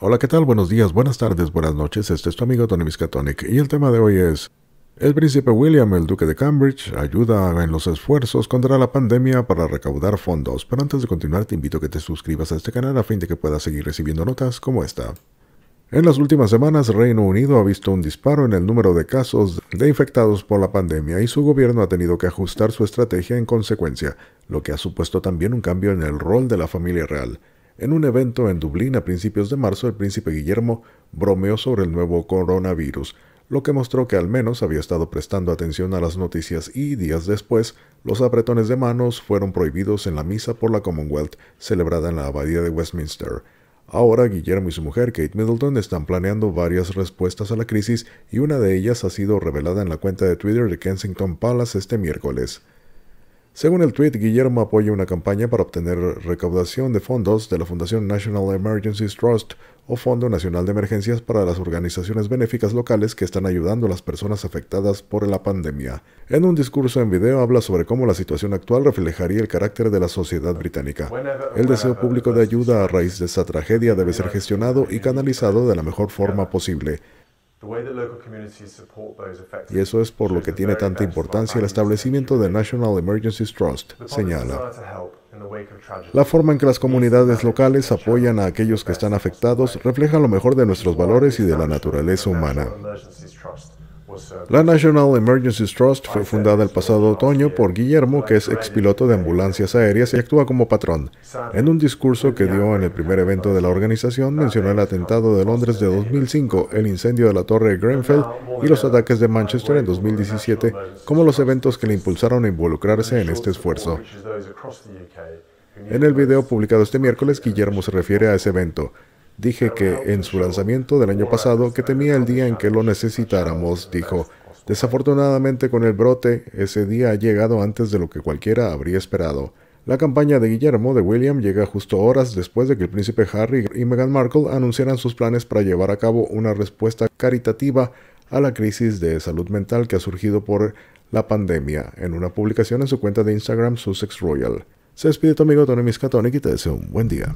Hola, ¿qué tal? Buenos días, buenas tardes, buenas noches. Este es tu amigo Tony Miskatonic y el tema de hoy es El príncipe William, el duque de Cambridge, ayuda en los esfuerzos contra la pandemia para recaudar fondos. Pero antes de continuar, te invito a que te suscribas a este canal a fin de que puedas seguir recibiendo notas como esta. En las últimas semanas, Reino Unido ha visto un disparo en el número de casos de infectados por la pandemia y su gobierno ha tenido que ajustar su estrategia en consecuencia, lo que ha supuesto también un cambio en el rol de la familia real. En un evento en Dublín a principios de marzo, el príncipe Guillermo bromeó sobre el nuevo coronavirus, lo que mostró que al menos había estado prestando atención a las noticias y días después, los apretones de manos fueron prohibidos en la misa por la Commonwealth celebrada en la abadía de Westminster. Ahora Guillermo y su mujer Kate Middleton están planeando varias respuestas a la crisis y una de ellas ha sido revelada en la cuenta de Twitter de Kensington Palace este miércoles. Según el tweet, Guillermo apoya una campaña para obtener recaudación de fondos de la Fundación National Emergencies Trust o Fondo Nacional de Emergencias para las organizaciones benéficas locales que están ayudando a las personas afectadas por la pandemia. En un discurso en video habla sobre cómo la situación actual reflejaría el carácter de la sociedad británica. El deseo público de ayuda a raíz de esta tragedia debe ser gestionado y canalizado de la mejor forma posible. Y eso es por lo que tiene tanta importancia el establecimiento de National Emergencies Trust, señala. La forma en que las comunidades locales apoyan a aquellos que están afectados refleja lo mejor de nuestros valores y de la naturaleza humana. Pues, eh, la National Emergency Trust fue fundada el pues, pasado otoño eh, por Guillermo, que es expiloto de ambulancias aéreas y actúa como patrón. En un discurso que dio en el primer evento de la organización, mencionó el atentado de Londres de 2005, el incendio de la Torre de Grenfell y los ataques de Manchester en 2017 como los eventos que le impulsaron a involucrarse en este esfuerzo. En el video publicado este miércoles, Guillermo se refiere a ese evento. Dije que en su lanzamiento del año pasado que temía el día en que lo necesitáramos, dijo, desafortunadamente con el brote, ese día ha llegado antes de lo que cualquiera habría esperado. La campaña de Guillermo de William llega justo horas después de que el príncipe Harry y Meghan Markle anunciaran sus planes para llevar a cabo una respuesta caritativa a la crisis de salud mental que ha surgido por la pandemia, en una publicación en su cuenta de Instagram Sussex Royal. Se despide tu amigo Tony Miskatonic y te deseo un buen día.